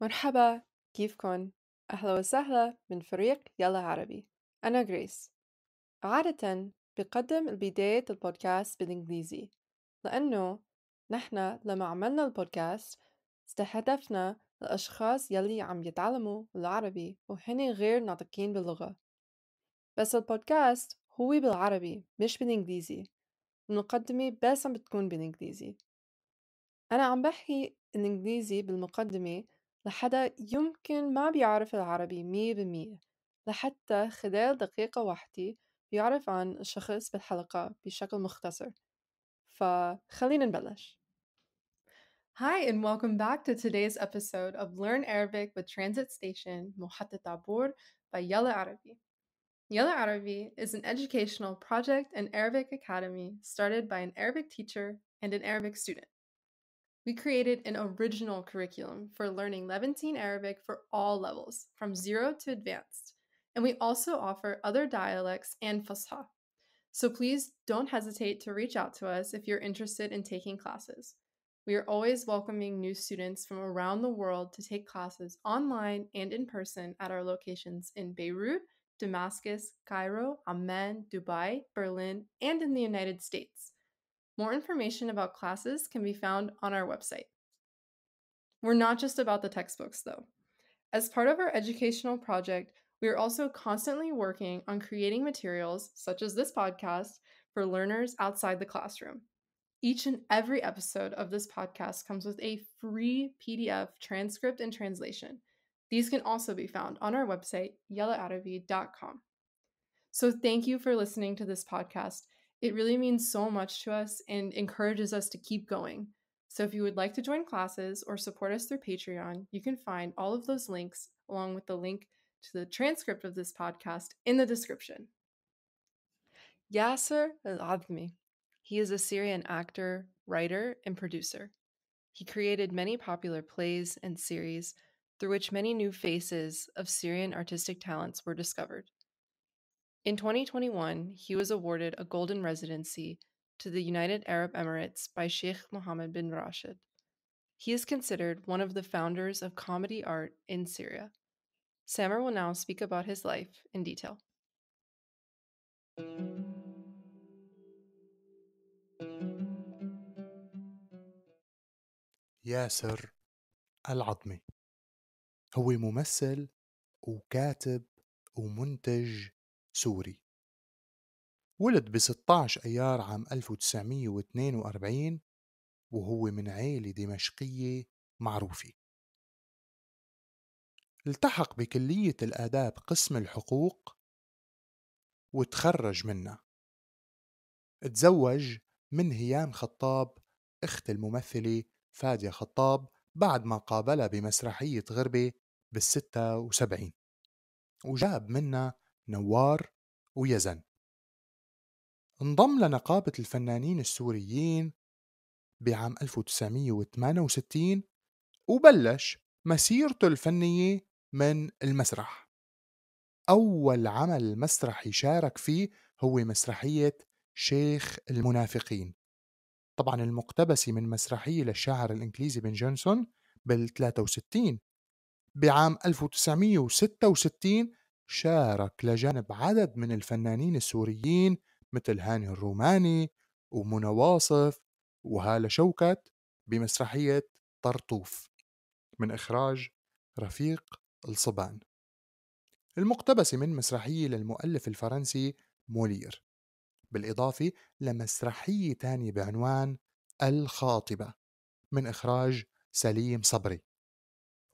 مرحبا كيفكن؟ أهلا وسهلا من فريق يلا عربي أنا غريس عادة بقدم بداية البودكاست بالإنجليزي لأنه نحن لما عملنا البودكاست استهدفنا الأشخاص يلي عم يتعلموا العربي وهني غير ناطقين باللغة بس البودكاست هو بالعربي مش بالإنجليزي المقدمة بس عم بتكون بالإنجليزي أنا عم بحكي الإنجليزي بالمقدمة لحدا يمكن ما بيعرف العربي مية بالمية لحتى خلال دقيقة واحدة يعرف عن الشخص بالحلقة بشكل مختصر فخلينا نبلش Hi and welcome back to today's episode of Learn Arabic with Transit Station Muhatta Tabur by Yala Arabi. Yala Arabi is an educational project and Arabic academy started by an Arabic teacher and an Arabic student. We created an original curriculum for learning Levantine Arabic for all levels, from zero to advanced. And we also offer other dialects and Fusha. So please don't hesitate to reach out to us if you're interested in taking classes. We are always welcoming new students from around the world to take classes online and in person at our locations in Beirut, Damascus, Cairo, Amman, Dubai, Berlin, and in the United States. More information about classes can be found on our website. We're not just about the textbooks, though. As part of our educational project, we are also constantly working on creating materials, such as this podcast, for learners outside the classroom. Each and every episode of this podcast comes with a free PDF transcript and translation. These can also be found on our website, yellowadavi.com. So, thank you for listening to this podcast it really means so much to us and encourages us to keep going. So if you would like to join classes or support us through Patreon, you can find all of those links along with the link to the transcript of this podcast in the description. Yasser Al-Adhmi. He is a Syrian actor, writer, and producer. He created many popular plays and series through which many new faces of Syrian artistic talents were discovered. In 2021, he was awarded a golden residency to the United Arab Emirates by Sheikh Mohammed bin Rashid. He is considered one of the founders of comedy art in Syria. Samer will now speak about his life in detail. ياسر العظمي هو ممثل وكاتب ومنتج سوري ولد ب 16 أيار عام 1942 وهو من عائلة دمشقية معروفة التحق بكلية الآداب قسم الحقوق وتخرج منها تزوج من هيام خطاب اخت الممثلة فادية خطاب بعد ما قابلها بمسرحية غربة بال 76 وجاب منها نوار ويزن انضم لنقابة الفنانين السوريين بعام 1968 وبلش مسيرته الفنية من المسرح أول عمل مسرحي شارك فيه هو مسرحية شيخ المنافقين طبعا المقتبسة من مسرحية للشاعر الإنجليزي بن جونسون بال 63 بعام 1966 شارك لجانب عدد من الفنانين السوريين مثل هاني الروماني ومنى واصف وهالة شوكت بمسرحية طرطوف من إخراج رفيق الصبان المقتبسة من مسرحية للمؤلف الفرنسي مولير بالإضافة لمسرحية تانية بعنوان الخاطبة من إخراج سليم صبري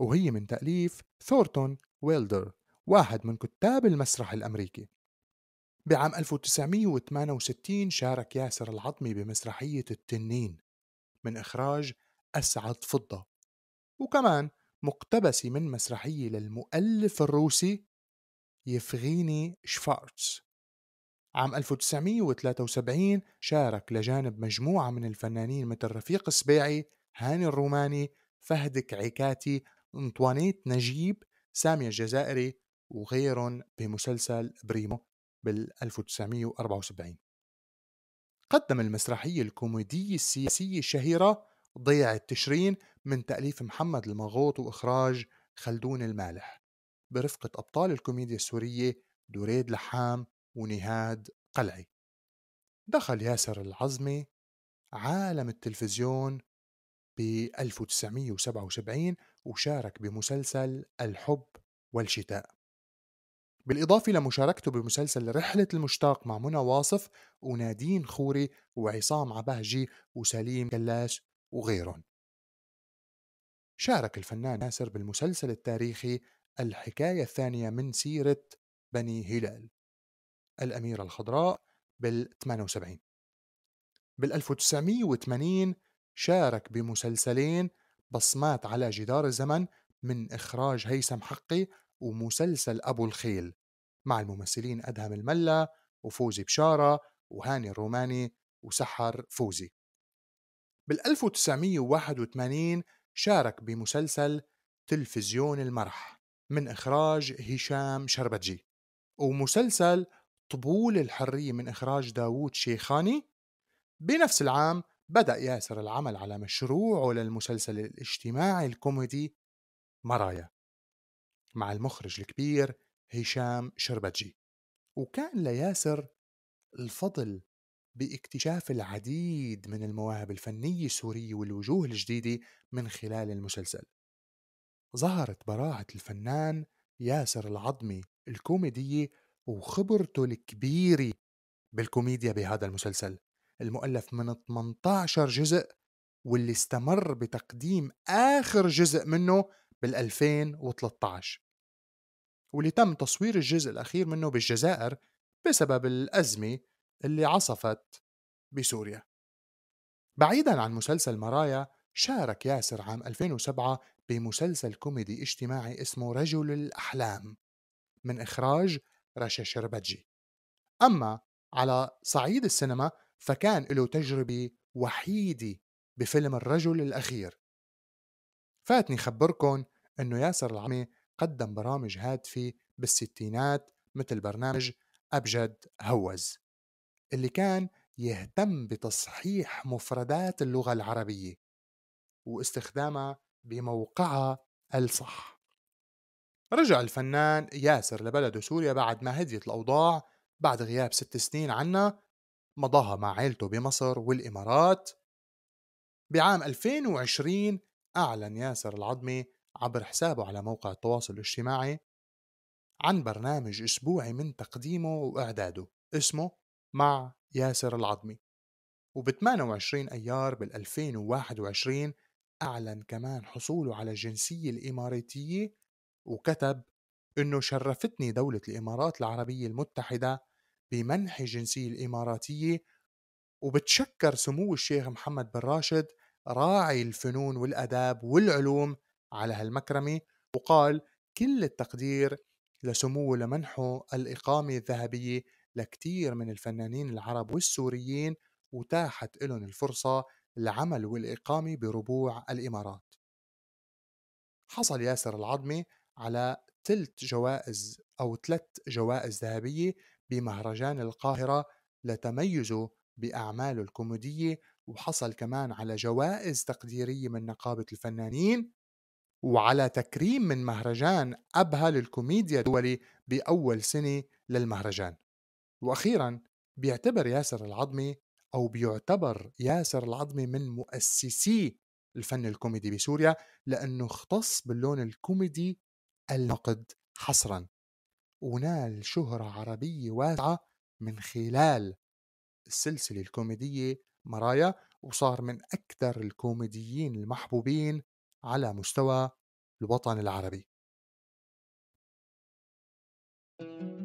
وهي من تأليف ثورتون ويلدر واحد من كتاب المسرح الأمريكي بعام 1968 شارك ياسر العظمي بمسرحية التنين من إخراج أسعد فضة وكمان مقتبسة من مسرحية للمؤلف الروسي يفغيني شفارتس عام 1973 شارك لجانب مجموعة من الفنانين مثل رفيق السبيعي هاني الروماني فهد كعيكاتي انطوانيت نجيب سامية الجزائري وغيرهم بمسلسل بريمو بال 1974 قدم المسرحية الكوميدية السياسية الشهيرة ضيعة تشرين من تأليف محمد المغوط وإخراج خلدون المالح برفقة أبطال الكوميديا السورية دريد لحام ونهاد قلعي دخل ياسر العظمي عالم التلفزيون ب 1977 وشارك بمسلسل الحب والشتاء بالإضافة لمشاركته بمسلسل رحلة المشتاق مع منى واصف ونادين خوري وعصام عبهجي وسليم كلاش وغيرهم شارك الفنان ناصر بالمسلسل التاريخي الحكاية الثانية من سيرة بني هلال الأميرة الخضراء بال 78 بال 1980 شارك بمسلسلين بصمات على جدار الزمن من إخراج هيثم حقي ومسلسل أبو الخيل مع الممثلين أدهم الملا وفوزي بشارة وهاني الروماني وسحر فوزي بال 1981 شارك بمسلسل تلفزيون المرح من إخراج هشام شربتجي ومسلسل طبول الحرية من إخراج داوود شيخاني بنفس العام بدأ ياسر العمل على مشروعه للمسلسل الاجتماعي الكوميدي مرايا مع المخرج الكبير هشام شربتجي وكان لياسر الفضل باكتشاف العديد من المواهب الفنية السورية والوجوه الجديدة من خلال المسلسل ظهرت براعة الفنان ياسر العظمي الكوميدية وخبرته الكبيرة بالكوميديا بهذا المسلسل المؤلف من 18 جزء واللي استمر بتقديم آخر جزء منه بال 2013 واللي تم تصوير الجزء الأخير منه بالجزائر بسبب الأزمة اللي عصفت بسوريا بعيدا عن مسلسل مرايا شارك ياسر عام 2007 بمسلسل كوميدي اجتماعي اسمه رجل الأحلام من إخراج رشا شربتجي أما على صعيد السينما فكان له تجربة وحيدة بفيلم الرجل الأخير فاتني خبركن أنه ياسر العمي قدم برامج هادفة بالستينات مثل برنامج أبجد هوز اللي كان يهتم بتصحيح مفردات اللغة العربية واستخدامها بموقعها الصح رجع الفنان ياسر لبلده سوريا بعد ما هديت الأوضاع بعد غياب ست سنين عنا مضاها مع عيلته بمصر والإمارات بعام 2020 أعلن ياسر العظمي عبر حسابه على موقع التواصل الاجتماعي عن برنامج أسبوعي من تقديمه وإعداده اسمه مع ياسر العظمي وب 28 أيار بال 2021 أعلن كمان حصوله على الجنسية الإماراتية وكتب إنه شرفتني دولة الإمارات العربية المتحدة بمنح الجنسية الإماراتية وبتشكر سمو الشيخ محمد بن راشد راعي الفنون والأداب والعلوم على هالمكرمة وقال كل التقدير لسموه لمنحه الإقامة الذهبية لكتير من الفنانين العرب والسوريين وتاحت لهم الفرصة العمل والإقامة بربوع الإمارات حصل ياسر العظمي على ثلث جوائز أو ثلاث جوائز ذهبية بمهرجان القاهرة لتميزه بأعماله الكوميدية وحصل كمان على جوائز تقديرية من نقابة الفنانين وعلى تكريم من مهرجان أبهى للكوميديا الدولي بأول سنة للمهرجان وأخيرا بيعتبر ياسر العظمي أو بيعتبر ياسر العظمي من مؤسسي الفن الكوميدي بسوريا لأنه اختص باللون الكوميدي النقد حصرا ونال شهرة عربية واسعة من خلال السلسلة الكوميدية مرايا وصار من أكثر الكوميديين المحبوبين على مستوى الوطن العربي. thank you